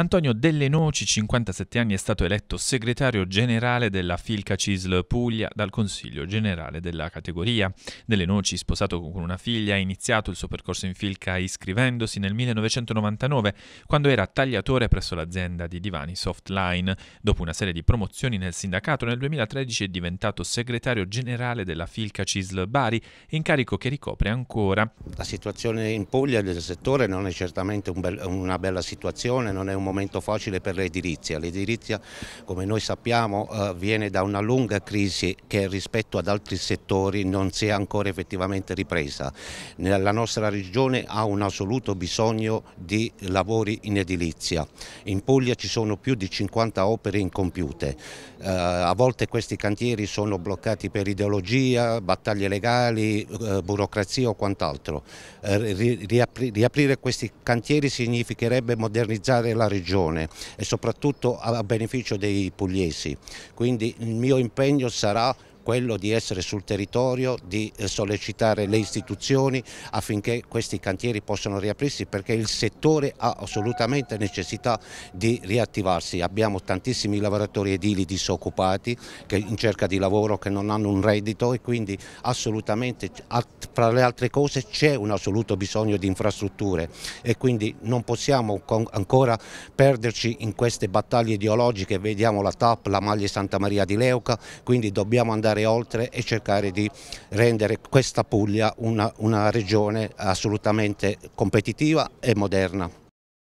Antonio Delle Noci, 57 anni, è stato eletto segretario generale della Filca Cisl Puglia dal Consiglio generale della categoria. Delle Noci, sposato con una figlia, ha iniziato il suo percorso in Filca iscrivendosi nel 1999, quando era tagliatore presso l'azienda di divani Softline. Dopo una serie di promozioni nel sindacato, nel 2013 è diventato segretario generale della Filca Cisl Bari, incarico che ricopre ancora. La situazione in Puglia del settore non è certamente un bel, una bella situazione, non è un momento facile per l'edilizia. L'edilizia, come noi sappiamo, eh, viene da una lunga crisi che rispetto ad altri settori non si è ancora effettivamente ripresa. La nostra regione ha un assoluto bisogno di lavori in edilizia. In Puglia ci sono più di 50 opere incompiute. Eh, a volte questi cantieri sono bloccati per ideologia, battaglie legali, eh, burocrazia o quant'altro. riaprire questi cantieri significherebbe modernizzare la regione regione e soprattutto a beneficio dei pugliesi. Quindi il mio impegno sarà quello di essere sul territorio, di eh, sollecitare le istituzioni affinché questi cantieri possano riaprirsi perché il settore ha assolutamente necessità di riattivarsi. Abbiamo tantissimi lavoratori edili disoccupati che in cerca di lavoro, che non hanno un reddito e quindi assolutamente fra le altre cose c'è un assoluto bisogno di infrastrutture e quindi non possiamo ancora perderci in queste battaglie ideologiche, vediamo la TAP, la Maglia Santa Maria di Leuca, quindi dobbiamo andare andare oltre e cercare di rendere questa Puglia una, una regione assolutamente competitiva e moderna.